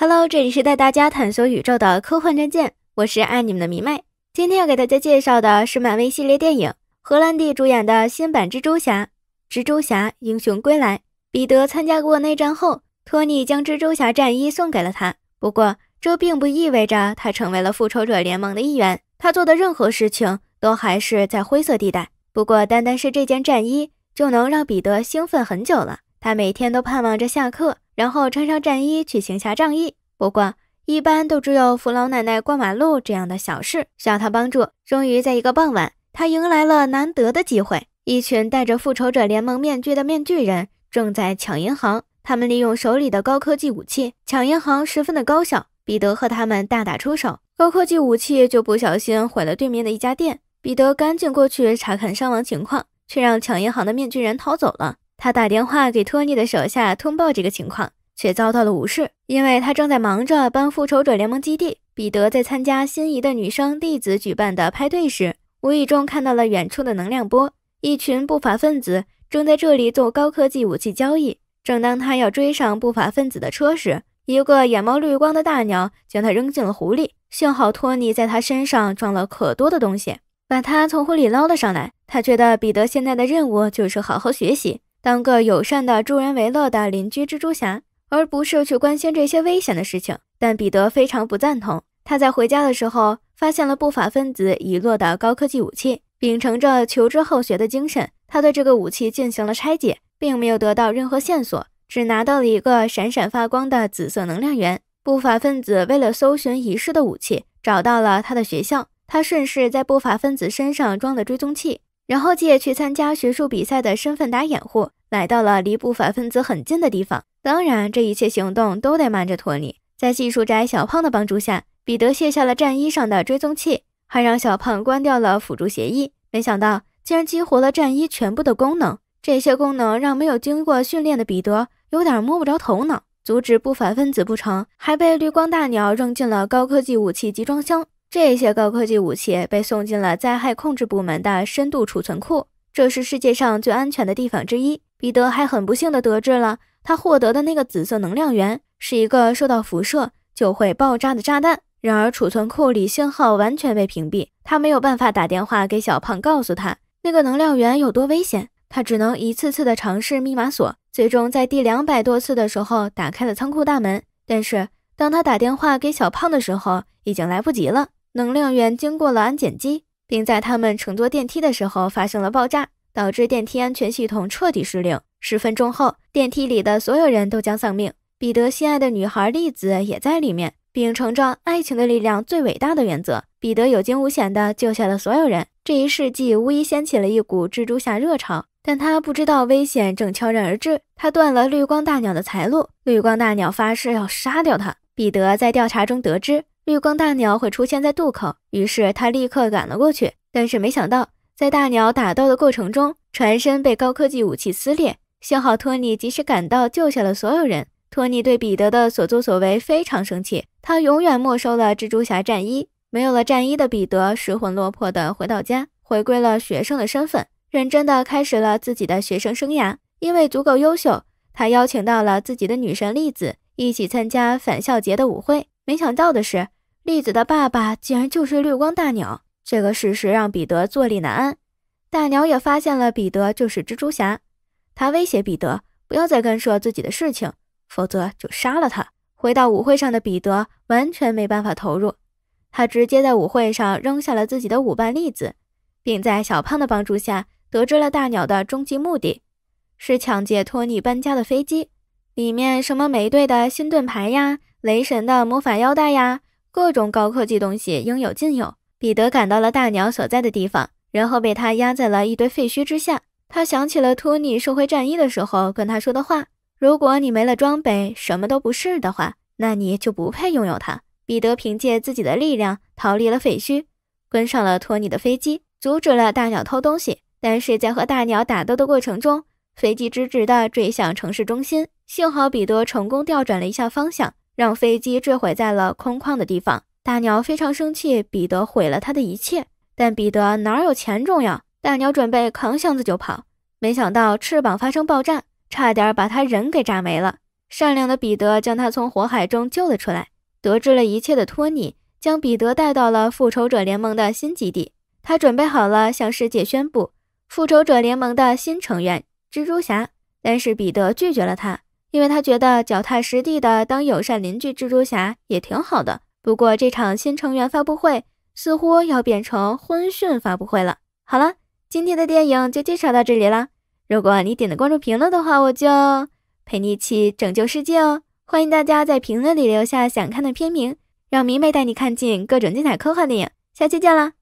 Hello，这里是带大家探索宇宙的科幻战舰，我是爱你们的迷妹。今天要给大家介绍的是漫威系列电影荷兰弟主演的新版蜘蛛侠，《蜘蛛侠：英雄归来》。彼得参加过内战后，托尼将蜘蛛侠战衣送给了他，不过这并不意味着他成为了复仇者联盟的一员，他做的任何事情都还是在灰色地带。不过，单单是这件战衣就能让彼得兴奋很久了。他每天都盼望着下课，然后穿上战衣去行侠仗义。不过，一般都只有扶老奶奶过马路这样的小事需要他帮助。终于在一个傍晚，他迎来了难得的机会：一群戴着复仇者联盟面具的面具人正在抢银行。他们利用手里的高科技武器抢银行，十分的高效。彼得和他们大打出手，高科技武器就不小心毁了对面的一家店。彼得赶紧过去查看伤亡情况，却让抢银行的面具人逃走了。他打电话给托尼的手下通报这个情况，却遭到了无视，因为他正在忙着帮复仇者联盟基地。彼得在参加心仪的女生弟子举办的派对时，无意中看到了远处的能量波，一群不法分子正在这里做高科技武器交易。正当他要追上不法分子的车时，一个眼冒绿光的大鸟将他扔进了湖里。幸好托尼在他身上装了可多的东西，把他从湖里捞了上来。他觉得彼得现在的任务就是好好学习。当个友善的、助人为乐的邻居蜘蛛侠，而不是去关心这些危险的事情。但彼得非常不赞同。他在回家的时候发现了不法分子遗落的高科技武器，秉承着求知好学的精神，他对这个武器进行了拆解，并没有得到任何线索，只拿到了一个闪闪发光的紫色能量源。不法分子为了搜寻遗失的武器，找到了他的学校，他顺势在不法分子身上装了追踪器。然后借去参加学术比赛的身份打掩护，来到了离不法分子很近的地方。当然，这一切行动都得瞒着托尼。在技术宅小胖的帮助下，彼得卸下了战衣上的追踪器，还让小胖关掉了辅助协议。没想到，竟然激活了战衣全部的功能。这些功能让没有经过训练的彼得有点摸不着头脑。阻止不法分子不成，还被绿光大鸟扔进了高科技武器集装箱。这些高科技武器被送进了灾害控制部门的深度储存库，这是世界上最安全的地方之一。彼得还很不幸地得知了，他获得的那个紫色能量源是一个受到辐射就会爆炸的炸弹。然而，储存库里信号完全被屏蔽，他没有办法打电话给小胖，告诉他那个能量源有多危险。他只能一次次的尝试密码锁，最终在第两百多次的时候打开了仓库大门。但是，当他打电话给小胖的时候，已经来不及了。能量源经过了安检机，并在他们乘坐电梯的时候发生了爆炸，导致电梯安全系统彻底失灵。十分钟后，电梯里的所有人都将丧命。彼得心爱的女孩莉子也在里面。秉承着“爱情的力量最伟大的”原则，彼得有惊无险的救下了所有人。这一事迹无疑掀起了一股蜘蛛侠热潮，但他不知道危险正悄然而至。他断了绿光大鸟的财路，绿光大鸟发誓要杀掉他。彼得在调查中得知。绿光大鸟会出现在渡口，于是他立刻赶了过去。但是没想到，在大鸟打斗的过程中，船身被高科技武器撕裂。幸好托尼及时赶到，救下了所有人。托尼对彼得的所作所为非常生气，他永远没收了蜘蛛侠战衣。没有了战衣的彼得失魂落魄的回到家，回归了学生的身份，认真的开始了自己的学生生涯。因为足够优秀，他邀请到了自己的女神丽子一起参加返校节的舞会。没想到的是，栗子的爸爸竟然就是绿光大鸟，这个事实让彼得坐立难安。大鸟也发现了彼得就是蜘蛛侠，他威胁彼得不要再干涉自己的事情，否则就杀了他。回到舞会上的彼得完全没办法投入，他直接在舞会上扔下了自己的舞伴栗子，并在小胖的帮助下得知了大鸟的终极目的，是抢劫托尼搬家的飞机，里面什么美队的新盾牌呀，雷神的魔法腰带呀。各种高科技东西应有尽有。彼得赶到了大鸟所在的地方，然后被他压在了一堆废墟之下。他想起了托尼收回战衣的时候跟他说的话：“如果你没了装备，什么都不是的话，那你就不配拥有它。”彼得凭借自己的力量逃离了废墟，跟上了托尼的飞机，阻止了大鸟偷东西。但是在和大鸟打斗的过程中，飞机直直地坠向城市中心。幸好彼得成功调转了一下方向。让飞机坠毁在了空旷的地方，大鸟非常生气，彼得毁了他的一切。但彼得哪有钱重要？大鸟准备扛箱子就跑，没想到翅膀发生爆炸，差点把他人给炸没了。善良的彼得将他从火海中救了出来。得知了一切的托尼将彼得带到了复仇者联盟的新基地，他准备好了向世界宣布复仇者联盟的新成员蜘蛛侠，但是彼得拒绝了他。因为他觉得脚踏实地的当友善邻居蜘蛛侠也挺好的。不过这场新成员发布会似乎要变成婚讯发布会了。好了，今天的电影就介绍到这里啦。如果你点的关注评论的话，我就陪你一起拯救世界哦。欢迎大家在评论里留下想看的片名，让迷妹带你看尽各种精彩科幻电影。下期见啦！